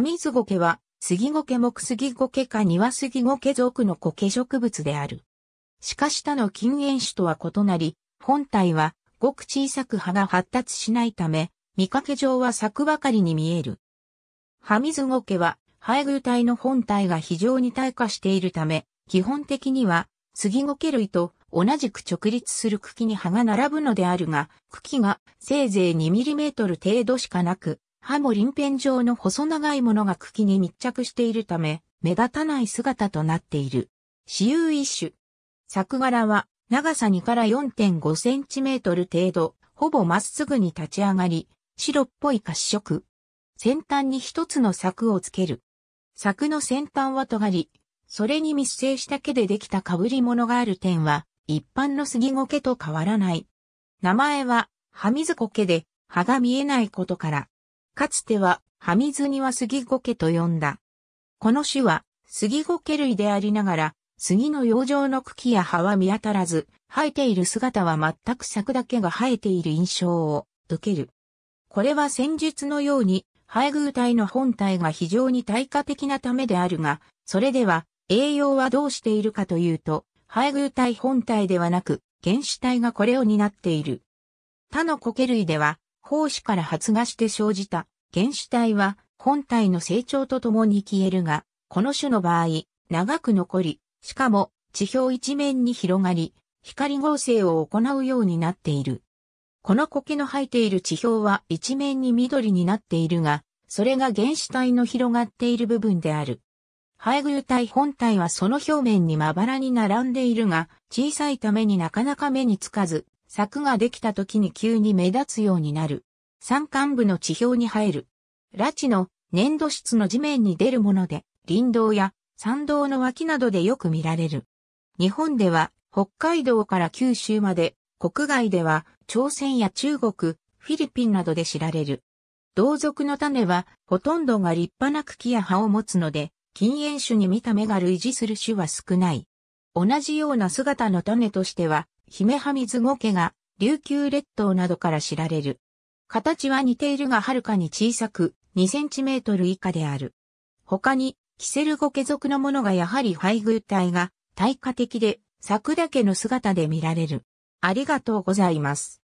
ミズゴケは、杉ゴケ木杉ゴケか庭杉ゴケ属の苔植物である。しかしたの禁煙種とは異なり、本体はごく小さく葉が発達しないため、見かけ上は咲くばかりに見える。ハミズゴケは配偶体の本体が非常に退化しているため、基本的には杉ゴケ類と同じく直立する茎に葉が並ぶのであるが、茎がせいぜい 2mm 程度しかなく、歯も鱗片状の細長いものが茎に密着しているため、目立たない姿となっている。私有一種。作柄は長さ2から4.5センチメートル程度、ほぼまっすぐに立ち上がり、白っぽい褐色。先端に一つの柵をつける。柵の先端は尖り、それに密生した毛でできた被り物がある点は、一般の杉苔と変わらない。名前は、ハミズコケで、葉が見えないことから、かつては、葉水には杉ごけと呼んだ。この種は、杉ごけ類でありながら、杉の養生の茎や葉は見当たらず、生えている姿は全く柵だけが生えている印象を受ける。これは戦術のように、配偶体の本体が非常に対価的なためであるが、それでは、栄養はどうしているかというと、配偶体本体ではなく、原子体がこれを担っている。他の苔類では、胞子から発芽して生じた原子体は本体の成長とともに消えるが、この種の場合、長く残り、しかも地表一面に広がり、光合成を行うようになっている。この苔の生えている地表は一面に緑になっているが、それが原子体の広がっている部分である。配偶体本体はその表面にまばらに並んでいるが、小さいためになかなか目につかず、柵ができた時に急に目立つようになる。山間部の地表に生える。拉致の粘土質の地面に出るもので、林道や山道の脇などでよく見られる。日本では北海道から九州まで、国外では朝鮮や中国、フィリピンなどで知られる。同族の種はほとんどが立派な茎や葉を持つので、禁煙種に見た目が類似する種は少ない。同じような姿の種としては姫ミズゴケが琉球列島などから知られる。形は似ているがはるかに小さく、2センチメートル以下である。他に、キセルゴケ族のものがやはり配偶体が、対価的で、くだけの姿で見られる。ありがとうございます。